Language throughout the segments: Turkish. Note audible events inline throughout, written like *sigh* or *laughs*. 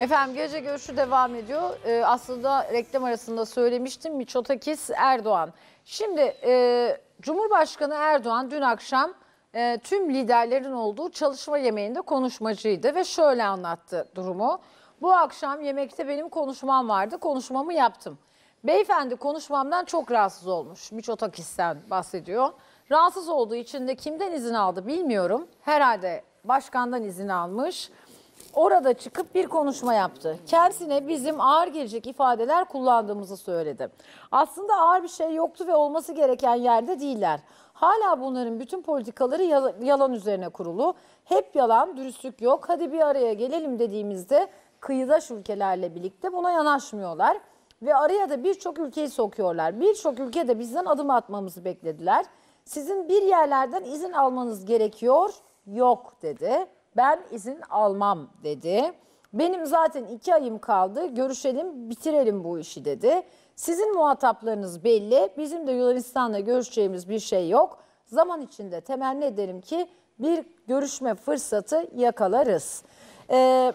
Efendim gece görüşü devam ediyor. Ee, aslında reklam arasında söylemiştim Miçotakis Erdoğan. Şimdi e, Cumhurbaşkanı Erdoğan dün akşam e, tüm liderlerin olduğu çalışma yemeğinde konuşmacıydı ve şöyle anlattı durumu. Bu akşam yemekte benim konuşmam vardı, konuşmamı yaptım. Beyefendi konuşmamdan çok rahatsız olmuş. Miçotakis'ten bahsediyor. Rahatsız olduğu için de kimden izin aldı bilmiyorum. Herhalde başkandan izin almış orada çıkıp bir konuşma yaptı. Kendisine bizim ağır gelecek ifadeler kullandığımızı söyledi. Aslında ağır bir şey yoktu ve olması gereken yerde değiller. Hala bunların bütün politikaları yalan üzerine kurulu. Hep yalan, dürüstlük yok. Hadi bir araya gelelim dediğimizde kıyıdaş ülkelerle birlikte buna yanaşmıyorlar. Ve araya da birçok ülkeyi sokuyorlar. Birçok ülkede bizden adım atmamızı beklediler. Sizin bir yerlerden izin almanız gerekiyor. Yok dedi ben izin almam dedi. Benim zaten iki ayım kaldı görüşelim bitirelim bu işi dedi. Sizin muhataplarınız belli bizim de Yunanistan'la görüşeceğimiz bir şey yok. Zaman içinde temenni ederim ki bir görüşme fırsatı yakalarız. Ee,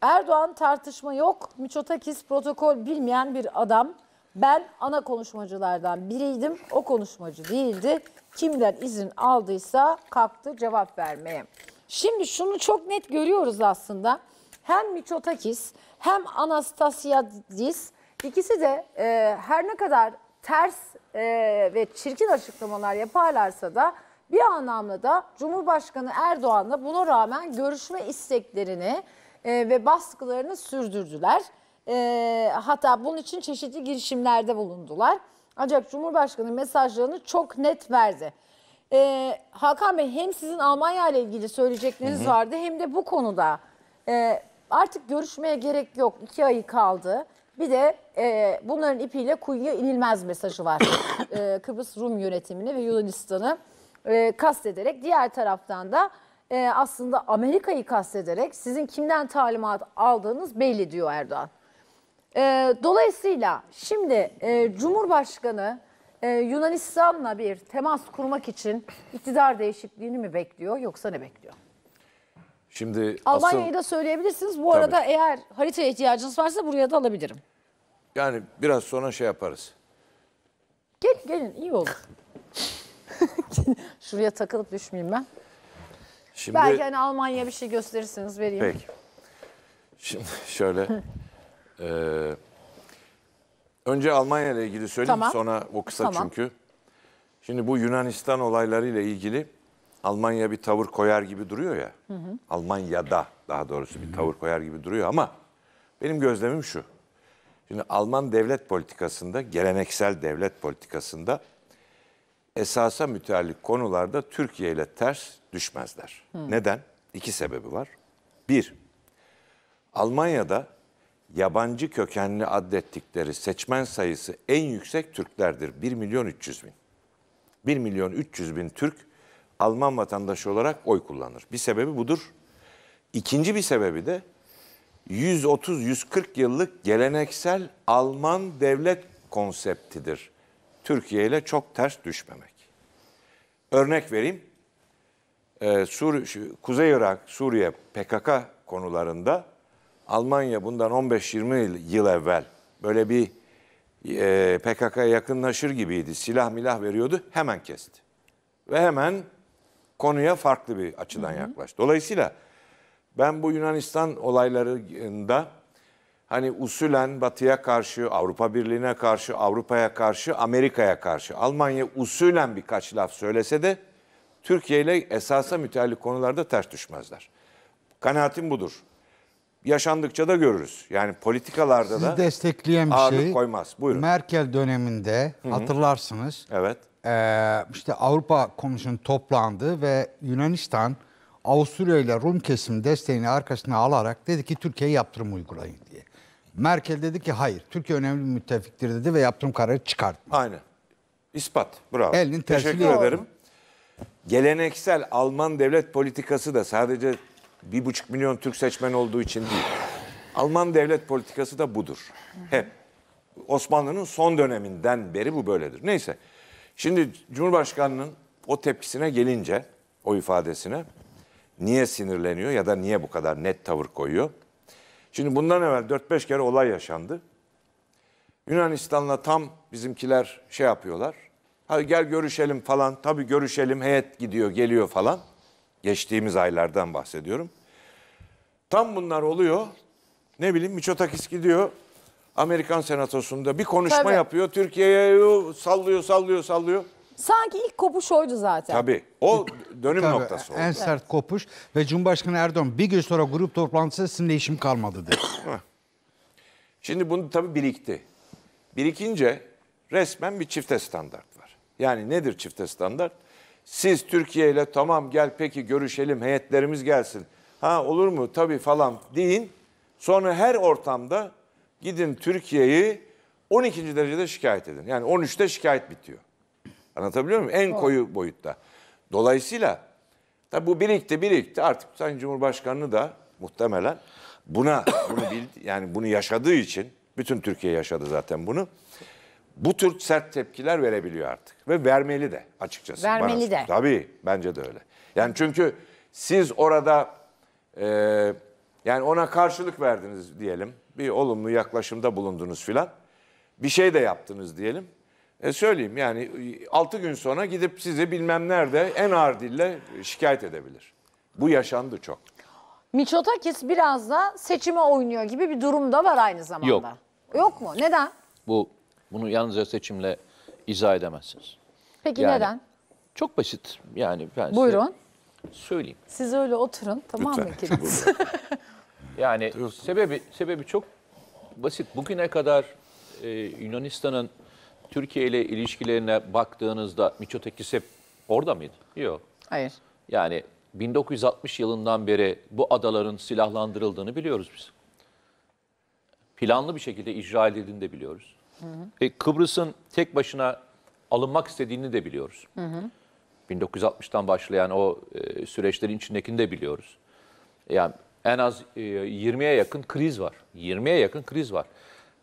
Erdoğan tartışma yok. Miçotakis protokol bilmeyen bir adam. Ben ana konuşmacılardan biriydim. O konuşmacı değildi. Kimden izin aldıysa kalktı cevap vermeye. Şimdi şunu çok net görüyoruz aslında. Hem Miçotakis hem Anastasiadis ikisi de e, her ne kadar ters e, ve çirkin açıklamalar yaparlarsa da bir anlamda da Cumhurbaşkanı Erdoğan'la buna rağmen görüşme isteklerini e, ve baskılarını sürdürdüler. E, hatta bunun için çeşitli girişimlerde bulundular. Ancak Cumhurbaşkanı mesajlarını çok net verdi. Ee, Hakan Bey hem sizin Almanya ile ilgili söyleyecekleriniz vardı hem de bu konuda e, artık görüşmeye gerek yok. İki ayı kaldı. Bir de e, bunların ipiyle kuyuya inilmez mesajı var. *coughs* e, Kıbrıs Rum yönetimini ve Yunanistan'ı e, kastederek diğer taraftan da e, aslında Amerika'yı kastederek sizin kimden talimat aldığınız belli diyor Erdoğan. E, dolayısıyla şimdi e, Cumhurbaşkanı ee, Yunanistan'la bir temas kurmak için iktidar değişikliğini mi bekliyor yoksa ne bekliyor? Şimdi Almanya'yı asıl, da söyleyebilirsiniz. Bu tabii. arada eğer haritaya ihtiyacınız varsa buraya da alabilirim. Yani biraz sonra şey yaparız. Gel gelin iyi olur. *laughs* Şuraya takılıp düşmeyeyim ben. Şimdi, Belki hani Almanya bir şey gösterirsiniz vereyim. Peki. Şimdi şöyle... e, *laughs* Önce Almanya ile ilgili söyleyeyim Tamam. sonra bu kısa Tamam. çünkü. Şimdi bu Yunanistan olaylarıyla ilgili Almanya bir tavır koyar gibi duruyor ya. Almanya'da daha doğrusu bir tavır koyar gibi duruyor ama benim gözlemim şu. Şimdi Alman devlet politikasında, geleneksel devlet politikasında esasa müteallik konularda Türkiye ile ters düşmezler. Neden? İki sebebi var. Bir, Almanya'da yabancı kökenli adettikleri seçmen sayısı en yüksek Türklerdir. 1 milyon 300 bin. 1 milyon 300 bin Türk Alman vatandaşı olarak oy kullanır. Bir sebebi budur. İkinci bir sebebi de 130-140 yıllık geleneksel Alman devlet konseptidir. Türkiye ile çok ters düşmemek. Örnek vereyim. Ee, Sur Kuzey Irak, Suriye, PKK konularında Almanya bundan 15-20 yıl evvel böyle bir e, PKK'ya yakınlaşır gibiydi. Silah milah veriyordu hemen kesti. Ve hemen konuya farklı bir açıdan Hı-hı. yaklaştı. Dolayısıyla ben bu Yunanistan olaylarında hani usulen Batı'ya karşı, Avrupa Birliği'ne karşı, Avrupa'ya karşı, Amerika'ya karşı Almanya usulen birkaç laf söylese de Türkiye ile esasa müteallik konularda ters düşmezler. Kanaatim budur yaşandıkça da görürüz. Yani politikalarda Sizi da destekleyen bir şey koymaz. Buyurun. Merkel döneminde Hı-hı. hatırlarsınız. Evet. E, işte Avrupa Komisyonu toplandı ve Yunanistan Avusturya ile Rum kesim desteğini arkasına alarak dedi ki Türkiye'ye yaptırım uygulayın diye. Merkel dedi ki hayır Türkiye önemli bir müttefiktir dedi ve yaptırım kararı çıkarttı. Aynen. İspat. Bravo. Elinin Teşekkür ederim. Geleneksel Alman devlet politikası da sadece bir buçuk milyon Türk seçmen olduğu için değil. Alman devlet politikası da budur. Hep. Osmanlı'nın son döneminden beri bu böyledir. Neyse. Şimdi Cumhurbaşkanı'nın o tepkisine gelince, o ifadesine niye sinirleniyor ya da niye bu kadar net tavır koyuyor? Şimdi bundan evvel 4-5 kere olay yaşandı. Yunanistan'la tam bizimkiler şey yapıyorlar. Hadi gel görüşelim falan. Tabii görüşelim heyet gidiyor geliyor falan. Geçtiğimiz aylardan bahsediyorum. Tam bunlar oluyor. Ne bileyim Miçotakis gidiyor. Amerikan Senatosu'nda bir konuşma Tabii. yapıyor. Türkiye'ye sallıyor, sallıyor, sallıyor. Sanki ilk kopuş oydu zaten. Tabii. O dönüm Tabii, noktası oldu. En sert kopuş ve Cumhurbaşkanı Erdoğan bir gün sonra grup toplantısı sizinle işim kalmadı dedi. Şimdi bunu tabii birikti. Birikince resmen bir çifte standart var. Yani nedir çifte standart? Siz Türkiye ile tamam gel peki görüşelim heyetlerimiz gelsin. Ha olur mu tabii falan deyin. Sonra her ortamda gidin Türkiye'yi 12. derecede şikayet edin. Yani 13'te şikayet bitiyor. Anlatabiliyor muyum? En koyu boyutta. Dolayısıyla tabi bu birikti birikti artık Sayın Cumhurbaşkanı da muhtemelen buna bunu bildi, yani bunu yaşadığı için bütün Türkiye yaşadı zaten bunu bu tür sert tepkiler verebiliyor artık ve vermeli de açıkçası. Vermeli bana. de. Tabii bence de öyle. Yani çünkü siz orada e, yani ona karşılık verdiniz diyelim. Bir olumlu yaklaşımda bulundunuz filan. Bir şey de yaptınız diyelim. E söyleyeyim yani 6 gün sonra gidip sizi bilmem nerede en ağır dille şikayet edebilir. Bu yaşandı çok. Miçotakis biraz da seçime oynuyor gibi bir durum da var aynı zamanda. Yok. Yok mu? Neden? Bu bunu yalnızca seçimle izah edemezsiniz. Peki yani, neden? Çok basit. Yani ben Buyurun. söyleyeyim. Siz öyle oturun tamam mı ikiniz? *laughs* yani sebebi sebebi çok basit. Bugüne kadar e, Yunanistan'ın Türkiye ile ilişkilerine baktığınızda Miçotekis hep orada mıydı? Yok. Hayır. Yani 1960 yılından beri bu adaların silahlandırıldığını biliyoruz biz. Planlı bir şekilde icra edildiğini de biliyoruz. Hı hı. E, Kıbrıs'ın tek başına alınmak istediğini de biliyoruz. Hı hı. 1960'tan başlayan o e, süreçlerin içindekini de biliyoruz. Yani en az e, 20'ye yakın kriz var. 20'ye yakın kriz var.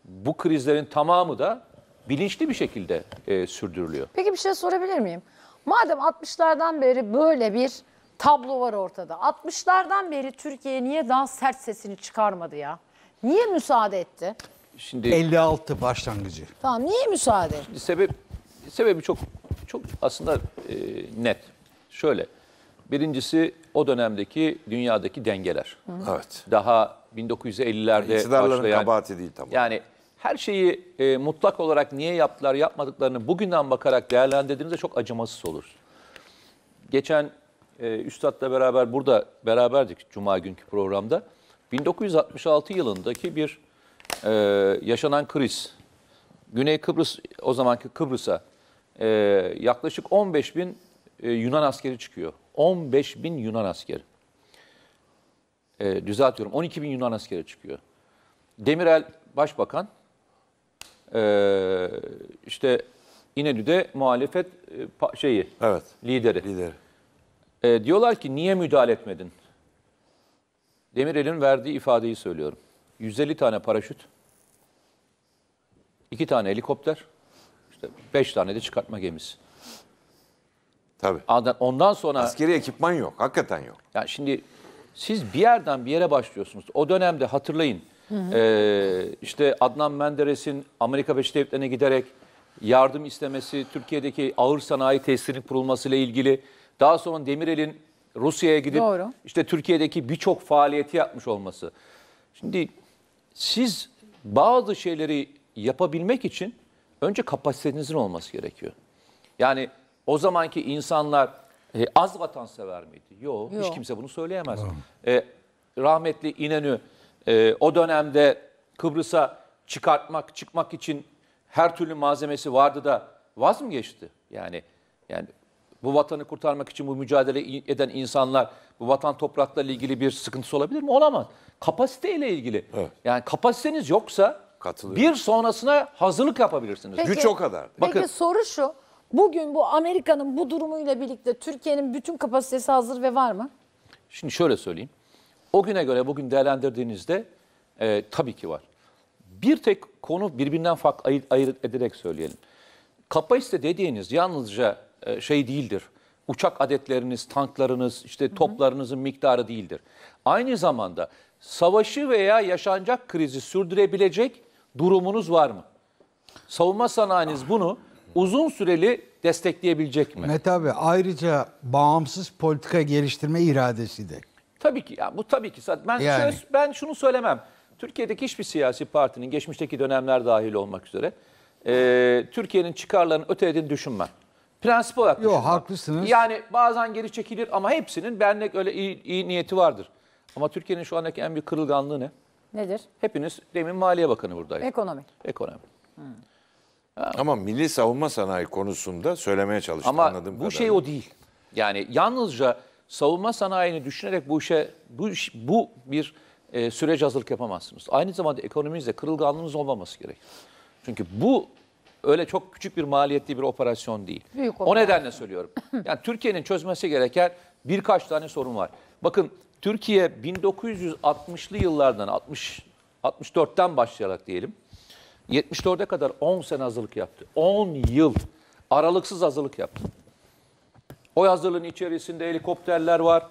Bu krizlerin tamamı da bilinçli bir şekilde e, sürdürülüyor. Peki bir şey sorabilir miyim? Madem 60'lardan beri böyle bir tablo var ortada. 60'lardan beri Türkiye niye daha sert sesini çıkarmadı ya? Niye müsaade etti? şimdi 56 başlangıcı. Tamam niye müsaade? Şimdi sebep sebebi çok çok aslında e, net. Şöyle. Birincisi o dönemdeki dünyadaki dengeler. Hı. Evet. Daha 1950'lerde yani başlayan. kabahati değil tamam. Yani her şeyi e, mutlak olarak niye yaptılar yapmadıklarını bugünden bakarak değerlendirdiğinizde çok acımasız olur. Geçen e, Üstad'la beraber burada beraberdik Cuma günkü programda. 1966 yılındaki bir e, yaşanan kriz, Güney Kıbrıs, o zamanki Kıbrıs'a e, yaklaşık 15 bin e, Yunan askeri çıkıyor. 15 bin Yunan askeri. E, düzeltiyorum, 12 bin Yunan askeri çıkıyor. Demirel Başbakan, e, işte İnönü'de muhalefet e, şeyi, evet, lideri. lideri. E, diyorlar ki niye müdahale etmedin? Demirel'in verdiği ifadeyi söylüyorum. 150 tane paraşüt, iki tane helikopter, işte beş tane de çıkartma gemisi. Tabii. Ondan, sonra... Askeri ekipman yok, hakikaten yok. Yani şimdi siz bir yerden bir yere başlıyorsunuz. O dönemde hatırlayın, hı hı. E, işte Adnan Menderes'in Amerika Birleşik Devletleri'ne giderek yardım istemesi, Türkiye'deki ağır sanayi tesisinin kurulmasıyla ilgili, daha sonra Demirel'in Rusya'ya gidip Doğru. işte Türkiye'deki birçok faaliyeti yapmış olması. Şimdi siz bazı şeyleri yapabilmek için önce kapasitenizin olması gerekiyor. Yani o zamanki insanlar e, az vatansever miydi? Yok, Yo. hiç kimse bunu söyleyemez. E, rahmetli İnönü e, o dönemde Kıbrıs'a çıkartmak, çıkmak için her türlü malzemesi vardı da vaz mı geçti? Yani yani bu vatanı kurtarmak için bu mücadele eden insanlar bu vatan topraklarla ilgili bir sıkıntısı olabilir mi? Olamaz. Kapasiteyle ilgili. Evet. Yani kapasiteniz yoksa Katılıyorum. Bir sonrasına hazırlık yapabilirsiniz. Peki, Güç o kadar. Peki Bakın, soru şu. Bugün bu Amerika'nın bu durumuyla birlikte Türkiye'nin bütün kapasitesi hazır ve var mı? Şimdi şöyle söyleyeyim. O güne göre bugün değerlendirdiğinizde e, tabii ki var. Bir tek konu birbirinden farklı ayırt, ayırt ederek söyleyelim. Kapasite dediğiniz yalnızca e, şey değildir. Uçak adetleriniz, tanklarınız, işte toplarınızın miktarı değildir. Aynı zamanda savaşı veya yaşanacak krizi sürdürebilecek durumunuz var mı? Savunma sanayiniz ah. bunu uzun süreli destekleyebilecek mi? Mete abi ayrıca bağımsız politika geliştirme iradesi de. Tabii ki ya bu tabii ki. Ben yani. şöyle, ben şunu söylemem. Türkiye'deki hiçbir siyasi partinin geçmişteki dönemler dahil olmak üzere e, Türkiye'nin çıkarlarını ötelediğini düşünmem. Prensip olarak Yok haklısınız. Yani bazen geri çekilir ama hepsinin benlik öyle iyi, iyi niyeti vardır. Ama Türkiye'nin şu andaki en büyük kırılganlığı ne? Nedir? Hepiniz demin Maliye Bakanı buradaydı. Ekonomi. Ekonomi. Hmm. Ama milli savunma sanayi konusunda söylemeye çalıştım Ama anladığım kadarıyla. bu şey o değil. Yani yalnızca savunma sanayini düşünerek bu işe bu iş, bu bir e, süreç hazırlık yapamazsınız. Aynı zamanda ekonominizde kırılganlığınız olmaması gerek. Çünkü bu öyle çok küçük bir maliyetli bir operasyon değil. Büyük o nedenle söylüyorum. Yani Türkiye'nin çözmesi gereken birkaç tane sorun var. Bakın Türkiye 1960'lı yıllardan 60 64'ten başlayarak diyelim 74'e kadar 10 sene hazırlık yaptı. 10 yıl aralıksız hazırlık yaptı. O hazırlığın içerisinde helikopterler var,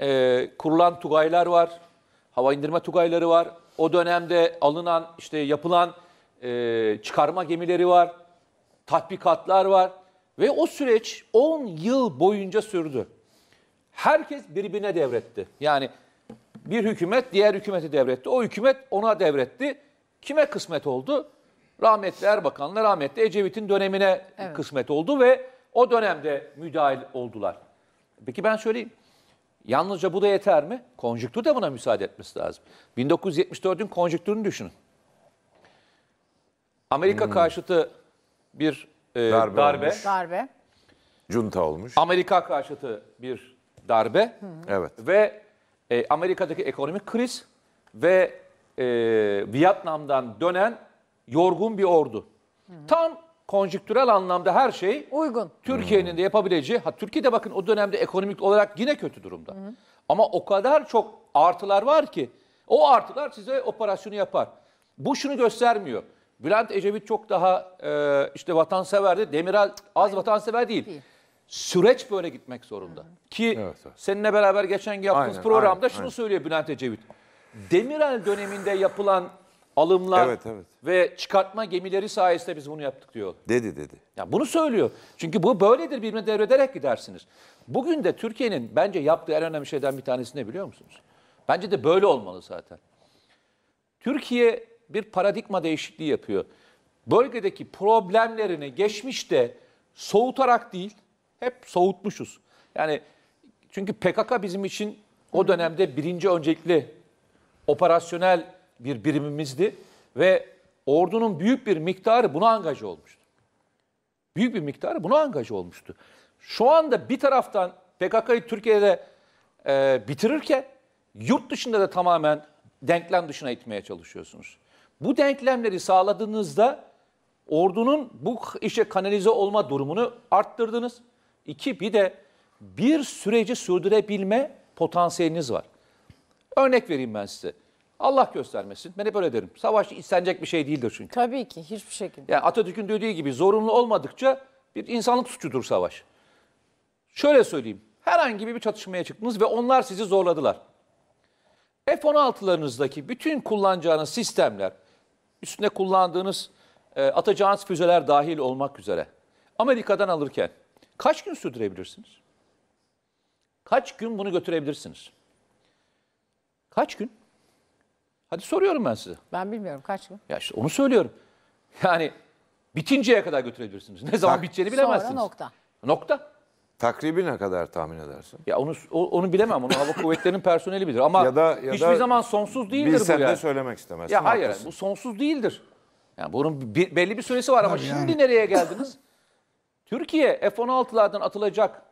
e, kurulan tugaylar var, hava indirme tugayları var. O dönemde alınan, işte yapılan e, çıkarma gemileri var, tatbikatlar var. Ve o süreç 10 yıl boyunca sürdü herkes birbirine devretti. Yani bir hükümet diğer hükümeti devretti. O hükümet ona devretti. Kime kısmet oldu? Rahmetli Erbakan'la rahmetli Ecevit'in dönemine evet. kısmet oldu ve o dönemde müdahil oldular. Peki ben söyleyeyim. Yalnızca bu da yeter mi? Konjüktür de buna müsaade etmesi lazım. 1974'ün konjüktürünü düşünün. Amerika hmm. karşıtı bir e, darbe. Darbe. darbe. Junta olmuş. Amerika karşıtı bir darbe evet ve e, Amerika'daki ekonomik kriz ve e, Vietnam'dan dönen yorgun bir ordu. Hı Tam konjüktürel anlamda her şey uygun. Türkiye'nin de yapabileceği. Ha Türkiye de bakın o dönemde ekonomik olarak yine kötü durumda. Hı Ama o kadar çok artılar var ki o artılar size operasyonu yapar. Bu şunu göstermiyor. Bülent Ecevit çok daha e, işte vatanseverdi. Demiral az Hayır. vatansever değil. değil. Süreç böyle gitmek zorunda. Ki evet, evet. seninle beraber geçen yaptığımız aynen, programda aynen, şunu aynen. söylüyor Bülent Ecevit. Demirel döneminde yapılan alımlar evet, evet. ve çıkartma gemileri sayesinde biz bunu yaptık diyor. Dedi dedi. Ya bunu söylüyor. Çünkü bu böyledir birbirine devrederek gidersiniz. Bugün de Türkiye'nin bence yaptığı en önemli şeyden bir tanesi ne biliyor musunuz? Bence de böyle olmalı zaten. Türkiye bir paradigma değişikliği yapıyor. Bölgedeki problemlerini geçmişte soğutarak değil, hep soğutmuşuz. Yani çünkü PKK bizim için o dönemde birinci öncelikli operasyonel bir birimimizdi ve ordunun büyük bir miktarı buna angaj olmuştu. Büyük bir miktarı buna angaj olmuştu. Şu anda bir taraftan PKK'yı Türkiye'de e, bitirirken yurt dışında da tamamen denklem dışına itmeye çalışıyorsunuz. Bu denklemleri sağladığınızda ordunun bu işe kanalize olma durumunu arttırdınız. İki, bir de bir süreci sürdürebilme potansiyeliniz var. Örnek vereyim ben size. Allah göstermesin. Ben hep öyle derim. Savaş istenecek bir şey değildir çünkü. Tabii ki hiçbir şekilde. Yani Atatürk'ün dediği gibi zorunlu olmadıkça bir insanlık suçudur savaş. Şöyle söyleyeyim. Herhangi bir çatışmaya çıktınız ve onlar sizi zorladılar. F-16'larınızdaki bütün kullanacağınız sistemler, üstüne kullandığınız e, atacağınız füzeler dahil olmak üzere Amerika'dan alırken Kaç gün sürdürebilirsiniz? Kaç gün bunu götürebilirsiniz? Kaç gün? Hadi soruyorum ben size. Ben bilmiyorum kaç gün. Ya işte onu söylüyorum. *laughs* Yani bitinceye kadar götürebilirsiniz. Ne zaman Tak- biteceğini bilemezsiniz. Sonra nokta. Nokta. Takribi ne kadar tahmin edersin? Ya onu onu bilemem. Onu hava kuvvetlerinin personeli bilir ama Ya da- ya hiçbir da zaman sonsuz değildir bu Bilsen yani. de söylemek istemezsin. Ya hayır haklısın. bu sonsuz değildir. Yani bunun bi- belli bir süresi var ama şimdi nereye geldiniz? *laughs* Türkiye F-16'lardan atılacak,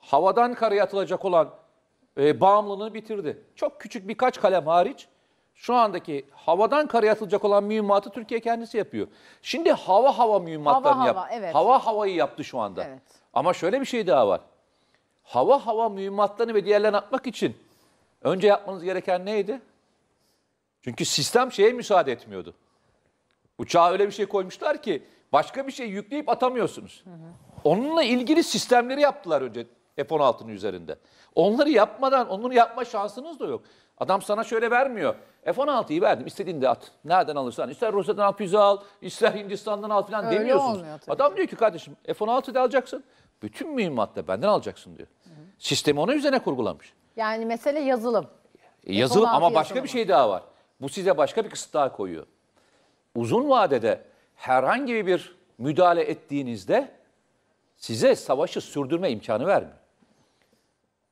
havadan karaya atılacak olan e, bağımlılığını bitirdi. Çok küçük birkaç kalem hariç şu andaki havadan karaya atılacak olan mühimmatı Türkiye kendisi yapıyor. Şimdi hava hava mühimmatlarını hava, Hava, evet. hava havayı yaptı şu anda. Evet. Ama şöyle bir şey daha var. Hava hava mühimmatlarını ve diğerlerini atmak için önce yapmanız gereken neydi? Çünkü sistem şeye müsaade etmiyordu. Uçağa öyle bir şey koymuşlar ki başka bir şey yükleyip atamıyorsunuz. Hı hı. Onunla ilgili sistemleri yaptılar önce F-16'nın üzerinde. Onları yapmadan, onları yapma şansınız da yok. Adam sana şöyle vermiyor. F-16'yı verdim de at. Nereden alırsan. ister Rusya'dan al, füze al, ister Hindistan'dan al falan Öyle demiyorsunuz. Adam diyor ki kardeşim F-16'da alacaksın. Bütün mühimmat benden alacaksın diyor. Hı hı. Sistemi ona üzerine kurgulamış. Yani mesele yazılım. E, yazılım ama başka yazılımı. bir şey daha var. Bu size başka bir kısıt daha koyuyor. Uzun vadede herhangi bir müdahale ettiğinizde size savaşı sürdürme imkanı vermiyor.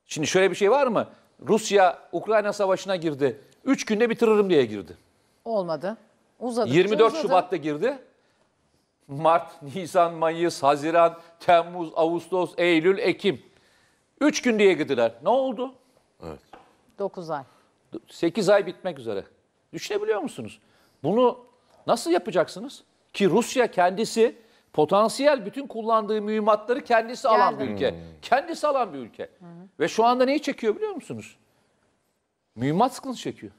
Şimdi şöyle bir şey var mı? Rusya Ukrayna savaşına girdi. Üç günde bitiririm diye girdi. Olmadı. Uzadı. 24 uzadı. Şubat'ta girdi. Mart, Nisan, Mayıs, Haziran, Temmuz, Ağustos, Eylül, Ekim. Üç gün diye girdiler. Ne oldu? Evet. 9 ay. Sekiz ay bitmek üzere. Düşünebiliyor musunuz? Bunu nasıl yapacaksınız? Ki Rusya kendisi potansiyel bütün kullandığı mühimmatları kendisi Geldi. alan bir ülke. Hmm. Kendisi alan bir ülke. Hmm. Ve şu anda neyi çekiyor biliyor musunuz? Mühimmat sıkıntısı çekiyor.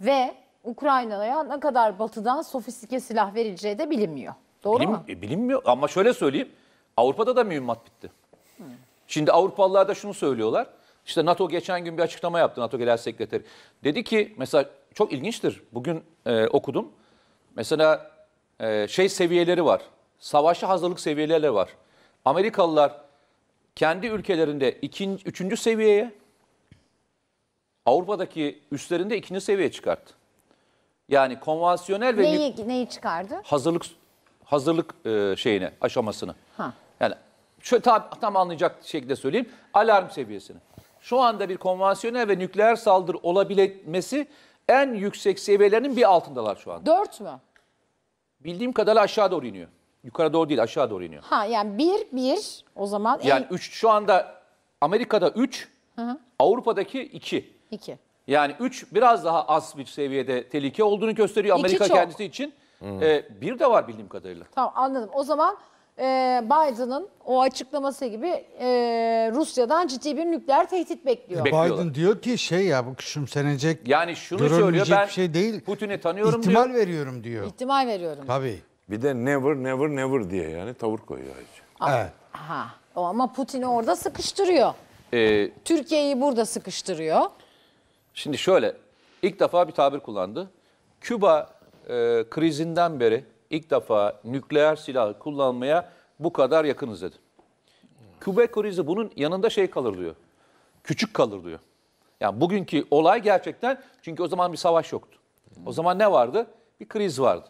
Ve Ukrayna'ya ne kadar batıdan sofistike silah verileceği de bilinmiyor. Doğru Bilim, mu? E, bilinmiyor ama şöyle söyleyeyim. Avrupa'da da mühimmat bitti. Hmm. Şimdi Avrupalılar da şunu söylüyorlar. İşte NATO geçen gün bir açıklama yaptı NATO Genel Sekreteri. Dedi ki mesela çok ilginçtir. Bugün e, okudum. Mesela e, şey seviyeleri var. Savaşa hazırlık seviyeleri var. Amerikalılar kendi ülkelerinde ikinci, üçüncü seviyeye, Avrupa'daki üstlerinde ikinci seviyeye çıkarttı. Yani konvansiyonel ve Neyi, neyi çıkardı? hazırlık hazırlık e, şeyine, aşamasını. Ha. Yani şu tam, tam anlayacak şekilde söyleyeyim. Alarm seviyesini. Şu anda bir konvansiyonel ve nükleer saldırı olabilmesi en yüksek seviyelerinin bir altındalar şu anda. Dört mü? Bildiğim kadarıyla aşağı doğru iniyor. Yukarı doğru değil aşağı doğru iniyor. Ha yani bir bir o zaman. Yani en... üç şu anda Amerika'da üç, hı Avrupa'daki iki. İki. Yani üç biraz daha az bir seviyede tehlike olduğunu gösteriyor Amerika kendisi için. Ee, bir de var bildiğim kadarıyla. Tamam anladım. O zaman e, Biden'ın o açıklaması gibi e, Rusya'dan ciddi bir nükleer tehdit bekliyor. E, Biden diyor ki şey ya bu küçümsenecek, Yani şunu söylüyor ben şey değil. Putin'i tanıyorum İhtimal diyor. veriyorum diyor. İhtimal veriyorum. Tabii. Bir de never never never diye yani tavır koyuyor ayrıca. Ah, evet. Ha. O ama Putin'i orada sıkıştırıyor. Ee, Türkiye'yi burada sıkıştırıyor. Şimdi şöyle, ilk defa bir tabir kullandı. Küba e, krizinden beri ilk defa nükleer silah kullanmaya bu kadar yakınız dedi. Kübe krizi bunun yanında şey kalır diyor. Küçük kalır diyor. Yani bugünkü olay gerçekten çünkü o zaman bir savaş yoktu. O zaman ne vardı? Bir kriz vardı.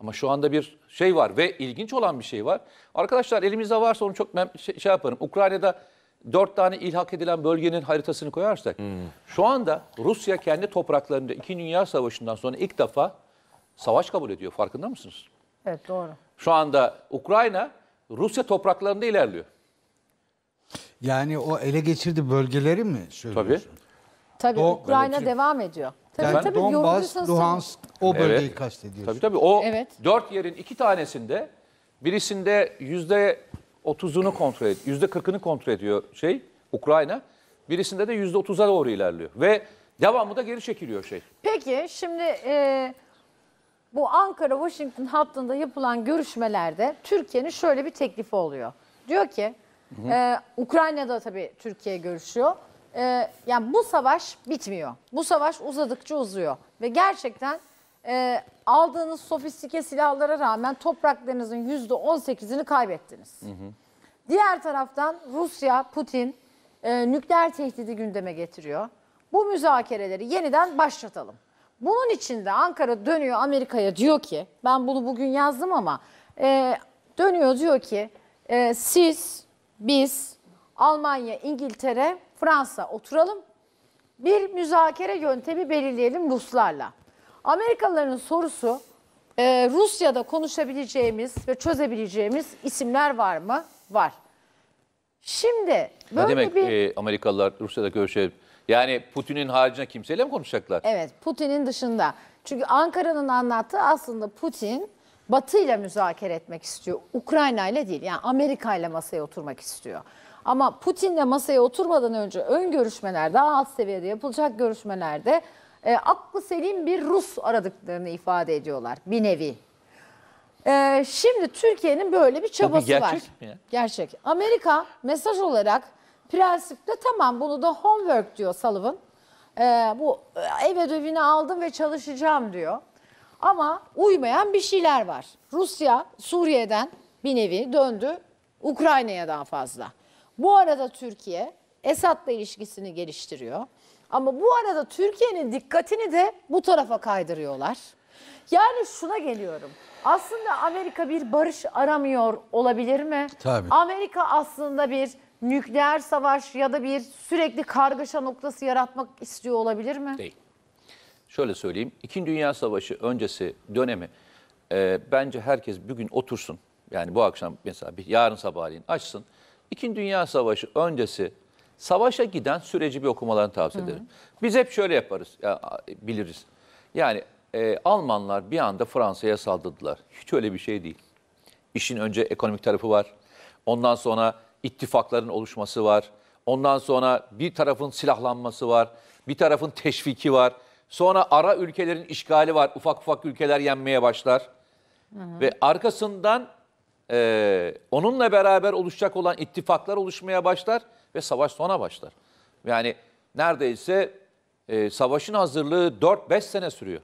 Ama şu anda bir şey var ve ilginç olan bir şey var. Arkadaşlar elimizde varsa onu çok ben şey, şey yaparım. Ukrayna'da dört tane ilhak edilen bölgenin haritasını koyarsak. Hmm. Şu anda Rusya kendi topraklarında 2. Dünya Savaşı'ndan sonra ilk defa savaş kabul ediyor. Farkında mısınız? Evet doğru. Şu anda Ukrayna Rusya topraklarında ilerliyor. Yani o ele geçirdi bölgeleri mi söylüyorsun? Tabii. Tabii Do Ukrayna devam ediyor. Tabii yani tabii Donbas, Luhansk o bölgeyi evet. kastediyorsun. Tabii tabii o evet. dört yerin iki tanesinde birisinde yüzde otuzunu kontrol ediyor, yüzde kırkını kontrol ediyor şey Ukrayna. Birisinde de yüzde otuza doğru ilerliyor ve devamı da geri çekiliyor şey. Peki şimdi e, bu Ankara-Washington hattında yapılan görüşmelerde Türkiye'nin şöyle bir teklifi oluyor. Diyor ki E, Ukrayna'da tabii Türkiye görüşüyor. E, yani bu savaş bitmiyor. Bu savaş uzadıkça uzuyor. Ve gerçekten e, aldığınız sofistike silahlara rağmen topraklarınızın %18'ini kaybettiniz. Hı hı. Diğer taraftan Rusya, Putin e, nükleer tehdidi gündeme getiriyor. Bu müzakereleri yeniden başlatalım. Bunun için de Ankara dönüyor Amerika'ya diyor ki ben bunu bugün yazdım ama e, dönüyor diyor ki e, siz, biz, Almanya, İngiltere, Fransa oturalım bir müzakere yöntemi belirleyelim Ruslarla. Amerikalıların sorusu e, Rusya'da konuşabileceğimiz ve çözebileceğimiz isimler var mı? Var. Şimdi böyle ne demek bir... e, Amerikalılar Rusya'da görüşe yani Putin'in haricinde kimseyle mi konuşacaklar? Evet Putin'in dışında. Çünkü Ankara'nın anlattığı aslında Putin Batı ile müzakere etmek istiyor. Ukrayna ile değil yani Amerika ile masaya oturmak istiyor. Ama Putin'le masaya oturmadan önce ön görüşmeler daha alt seviyede yapılacak görüşmelerde e, aklı selim bir Rus aradıklarını ifade ediyorlar bir nevi. E, şimdi Türkiye'nin böyle bir çabası gerçek var. Gerçek mi ya? Gerçek. Amerika mesaj olarak prensipte tamam bunu da homework diyor Sullivan. Ee, bu e, ev ödevini aldım ve çalışacağım diyor. Ama uymayan bir şeyler var. Rusya Suriye'den bir nevi döndü Ukrayna'ya daha fazla. Bu arada Türkiye Esad'la ilişkisini geliştiriyor. Ama bu arada Türkiye'nin dikkatini de bu tarafa kaydırıyorlar. Yani şuna geliyorum. Aslında Amerika bir barış aramıyor olabilir mi? Tabii. Amerika aslında bir nükleer savaş ya da bir sürekli kargaşa noktası yaratmak istiyor olabilir mi? Değil. Şöyle söyleyeyim. İkinci Dünya Savaşı öncesi dönemi e, bence herkes bugün otursun. Yani bu akşam mesela bir yarın sabahleyin açsın. İkinci Dünya Savaşı öncesi savaşa giden süreci bir okumalarını tavsiye Hı -hı. ederim. Biz hep şöyle yaparız, ya, biliriz. Yani e, Almanlar bir anda Fransa'ya saldırdılar. Hiç öyle bir şey değil. İşin önce ekonomik tarafı var. Ondan sonra ittifakların oluşması var. Ondan sonra bir tarafın silahlanması var. Bir tarafın teşviki var. Sonra ara ülkelerin işgali var. Ufak ufak ülkeler yenmeye başlar. Hı hı. Ve arkasından e, onunla beraber oluşacak olan ittifaklar oluşmaya başlar ve savaş sona başlar. Yani neredeyse e, savaşın hazırlığı 4-5 sene sürüyor.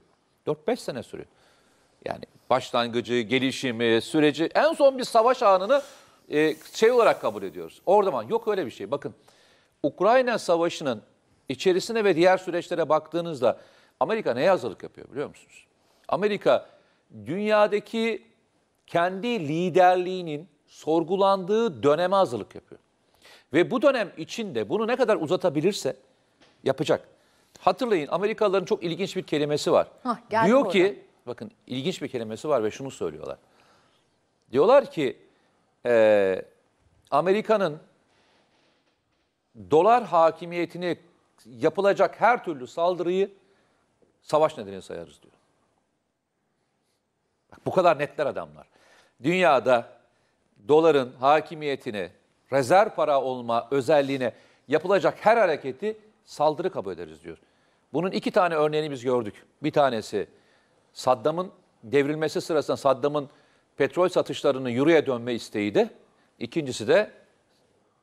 4-5 sene sürüyor. Yani başlangıcı, gelişimi, süreci en son bir savaş anını e, şey olarak kabul ediyoruz. Orada mı? yok öyle bir şey. Bakın Ukrayna Savaşı'nın içerisine ve diğer süreçlere baktığınızda Amerika neye hazırlık yapıyor biliyor musunuz? Amerika dünyadaki kendi liderliğinin sorgulandığı döneme hazırlık yapıyor. Ve bu dönem içinde bunu ne kadar uzatabilirse yapacak. Hatırlayın Amerikalıların çok ilginç bir kelimesi var. Hah, Diyor ki bakın ilginç bir kelimesi var ve şunu söylüyorlar. Diyorlar ki e, Amerika'nın dolar hakimiyetini yapılacak her türlü saldırıyı savaş nedeni sayarız diyor. Bak, bu kadar netler adamlar. Dünyada doların hakimiyetini, rezerv para olma özelliğine yapılacak her hareketi saldırı kabul ederiz diyor. Bunun iki tane örneğini biz gördük. Bir tanesi Saddam'ın devrilmesi sırasında Saddam'ın petrol satışlarını euroya dönme isteği de, ikincisi de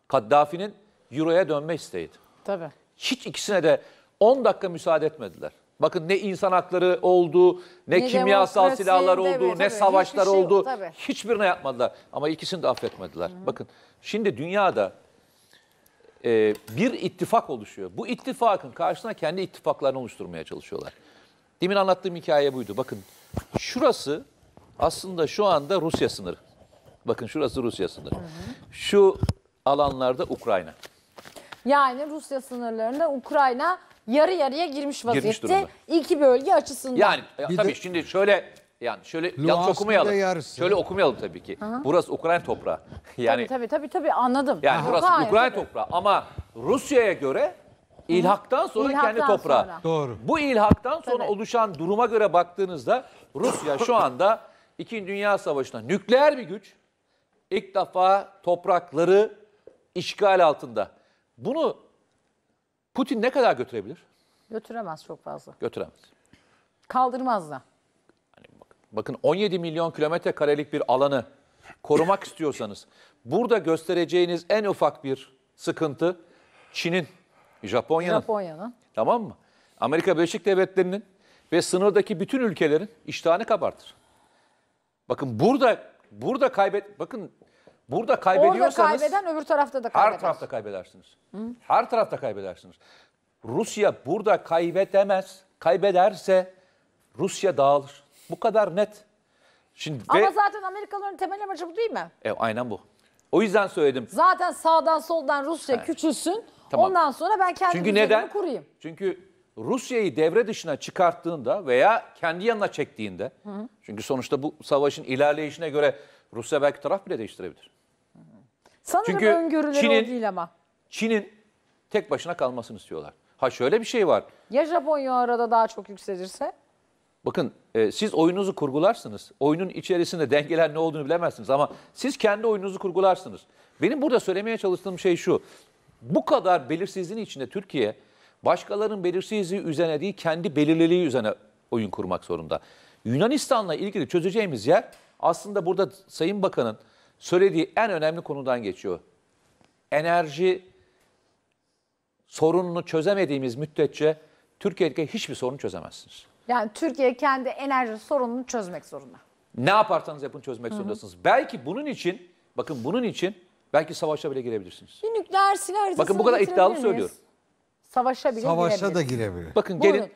Kaddafi'nin euroya dönme isteğiydi. Tabii. Hiç ikisine de 10 dakika müsaade etmediler. Bakın ne insan hakları oldu, ne, ne kimyasal silahlar oldu, tabii, ne savaşlar hiçbir şey oldu. Tabii. Hiçbirine yapmadılar ama ikisini de affetmediler. Hı -hı. Bakın şimdi dünyada e, bir ittifak oluşuyor. Bu ittifakın karşısına kendi ittifaklarını oluşturmaya çalışıyorlar. Demin anlattığım hikaye buydu. Bakın şurası aslında şu anda Rusya sınırı. Bakın şurası Rusya sınırı. Hı hı. Şu alanlarda Ukrayna. Yani Rusya sınırlarında Ukrayna yarı yarıya girmiş vaziyette. Girmiş iki bölge açısından. Yani bir tabii de, şimdi şöyle yani şöyle yanlış okumayalım. Şöyle okumayalım tabii ki. Aha. Burası Ukrayna toprağı. Yani tabii tabii tabii, tabii anladım. Yani Aha. burası Ukrayna toprağı ama Rusya'ya göre ilhaktan sonra ilhaktan kendi toprağı. Sonra. Doğru. Bu ilhaktan sonra tabii. oluşan duruma göre baktığınızda Rusya şu anda İkinci Dünya Savaşı'nda nükleer bir güç ilk defa toprakları işgal altında. Bunu Putin ne kadar götürebilir? Götüremez çok fazla. Götüremez. Kaldırmaz da. Hani bakın, bakın 17 milyon kilometre karelik bir alanı korumak *laughs* istiyorsanız burada göstereceğiniz en ufak bir sıkıntı Çin'in, Japonya'nın. Japonya'nın. Tamam mı? Amerika Birleşik Devletleri'nin ve sınırdaki bütün ülkelerin iştahını kabartır. Bakın burada burada kaybet bakın burada kaybediyorsanız Orada kaybeden öbür tarafta da kaybeder. her tarafta kaybedersiniz. Her tarafta kaybedersiniz. Rusya burada kaybetemez. Kaybederse Rusya dağılır. Bu kadar net. Şimdi ve- Ama zaten Amerikalıların temel amacı bu değil mi? E, aynen bu. O yüzden söyledim. Zaten sağdan soldan Rusya küçülsün. Tamam. Ondan sonra ben kendi Çünkü neden? Çünkü Rusya'yı devre dışına çıkarttığında veya kendi yanına çektiğinde hı hı. çünkü sonuçta bu savaşın ilerleyişine göre Rusya belki taraf bile değiştirebilir. Sanırım öngörüleri Çin'in, o değil ama. Çin'in tek başına kalmasını istiyorlar. Ha şöyle bir şey var. Ya Japonya arada daha çok yükselirse? Bakın e, siz oyununuzu kurgularsınız. Oyunun içerisinde dengeler ne olduğunu bilemezsiniz ama siz kendi oyununuzu kurgularsınız. Benim burada söylemeye çalıştığım şey şu. Bu kadar belirsizliğin içinde Türkiye Başkalarının belirsizliği üzerine değil kendi belirliliği üzerine oyun kurmak zorunda. Yunanistan'la ilgili çözeceğimiz yer aslında burada Sayın Bakan'ın söylediği en önemli konudan geçiyor. Enerji sorununu çözemediğimiz müddetçe Türkiye'deki hiçbir sorunu çözemezsiniz. Yani Türkiye kendi enerji sorununu çözmek zorunda. Ne yaparsanız yapın çözmek Hı-hı. zorundasınız. Belki bunun için, bakın bunun için belki savaşa bile girebilirsiniz. Bir nükleer silah Bakın bu kadar iddialı söylüyorum. Savaşa bile Savaşa da girebilir. Bakın Bunun gelin